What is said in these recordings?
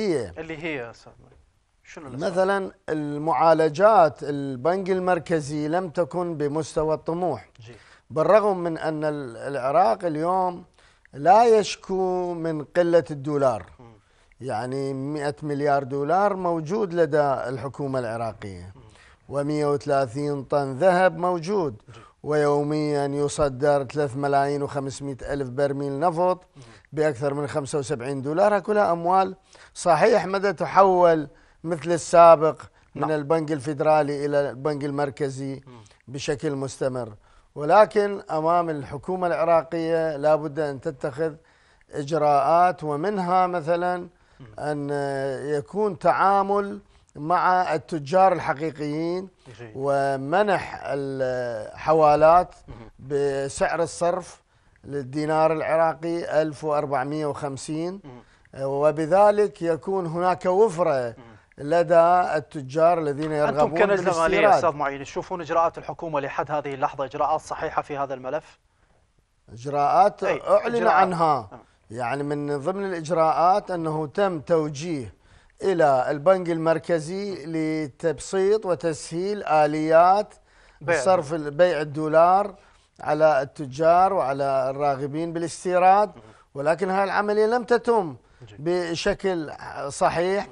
هي اللي هي يا استاذ شنو مثلا المعالجات البنك المركزي لم تكن بمستوى الطموح بالرغم من ان العراق اليوم لا يشكو من قله الدولار يعني 100 مليار دولار موجود لدى الحكومه العراقيه و130 طن ذهب موجود ويوميا يصدر 3 ملايين و500 ألف برميل نفط بأكثر من 75 دولار كلها أموال صحيح مدى تحول مثل السابق من نعم. البنك الفيدرالي إلى البنك المركزي بشكل مستمر ولكن أمام الحكومة العراقية لابد أن تتخذ إجراءات ومنها مثلا أن يكون تعامل مع التجار الحقيقيين إيه. ومنح الحوالات بسعر الصرف للدينار العراقي 1450 وبذلك يكون هناك وفره لدى التجار الذين يرغبون أنتم كنجلة مالية أستاذ معين تشوفون إجراءات الحكومة لحد هذه اللحظة إجراءات صحيحة في هذا الملف؟ إجراءات أعلن إجراءات. عنها آه. يعني من ضمن الإجراءات أنه تم توجيه إلى البنك المركزي لتبسيط وتسهيل آليات بيع. صرف بيع الدولار على التجار وعلى الراغبين بالاستيراد ولكن هذه العملية لم تتم بشكل صحيح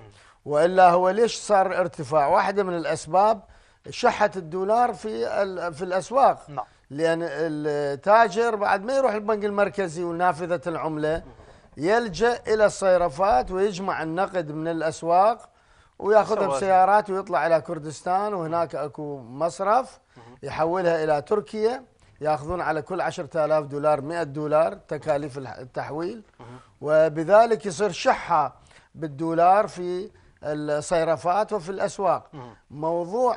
وإلا هو ليش صار ارتفاع واحدة من الأسباب شحت الدولار في في الأسواق نعم. لأن التاجر بعد ما يروح البنك المركزي ونافذة العملة يلجأ إلى الصيرفات ويجمع النقد من الأسواق وياخذها بسيارات ويطلع إلى كردستان وهناك أكو مصرف يحولها إلى تركيا ياخذون على كل 10000 دولار 100 دولار تكاليف التحويل وبذلك يصير شحة بالدولار في الصيرفات وفي الأسواق موضوع